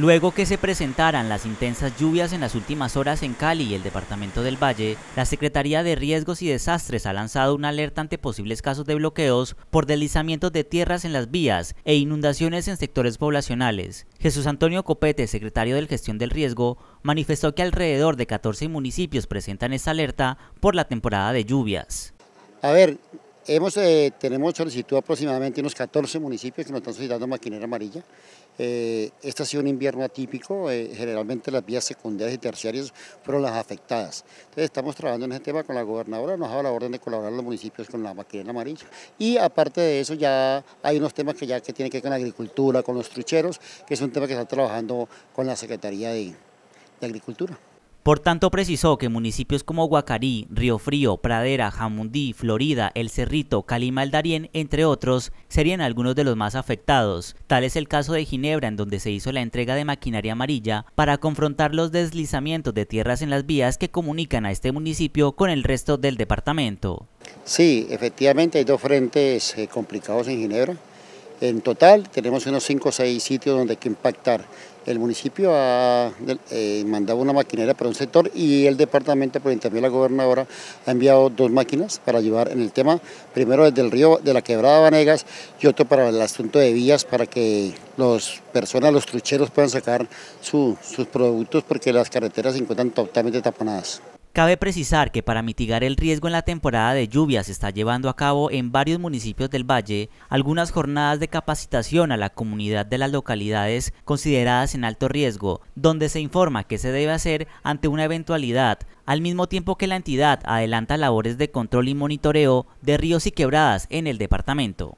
Luego que se presentaran las intensas lluvias en las últimas horas en Cali y el departamento del Valle, la Secretaría de Riesgos y Desastres ha lanzado una alerta ante posibles casos de bloqueos por deslizamientos de tierras en las vías e inundaciones en sectores poblacionales. Jesús Antonio Copete, secretario de Gestión del Riesgo, manifestó que alrededor de 14 municipios presentan esta alerta por la temporada de lluvias. A ver, Hemos, eh, tenemos solicitud aproximadamente unos 14 municipios que nos están solicitando maquinera amarilla. Eh, este ha sido un invierno atípico, eh, generalmente las vías secundarias y terciarias fueron las afectadas. Entonces estamos trabajando en ese tema con la gobernadora, nos ha dado la orden de colaborar los municipios con la maquinera amarilla. Y aparte de eso ya hay unos temas que ya que tienen que ver con la agricultura, con los trucheros, que es un tema que está trabajando con la Secretaría de Agricultura. Por tanto, precisó que municipios como Guacarí, Río Frío, Pradera, Jamundí, Florida, El Cerrito, Calima el entre otros, serían algunos de los más afectados. Tal es el caso de Ginebra, en donde se hizo la entrega de maquinaria amarilla para confrontar los deslizamientos de tierras en las vías que comunican a este municipio con el resto del departamento. Sí, efectivamente hay dos frentes eh, complicados en Ginebra en total tenemos unos 5 o 6 sitios donde hay que impactar. El municipio ha eh, mandado una maquinera para un sector y el departamento, por intermedio de la gobernadora, ha enviado dos máquinas para llevar en el tema, primero desde el río de la quebrada Vanegas y otro para el asunto de vías para que las personas, los trucheros puedan sacar sus productos porque las carreteras se encuentran totalmente taponadas. Cabe precisar que para mitigar el riesgo en la temporada de lluvias se está llevando a cabo en varios municipios del valle algunas jornadas de capacitación a la comunidad de las localidades consideradas en alto riesgo, donde se informa que se debe hacer ante una eventualidad, al mismo tiempo que la entidad adelanta labores de control y monitoreo de ríos y quebradas en el departamento.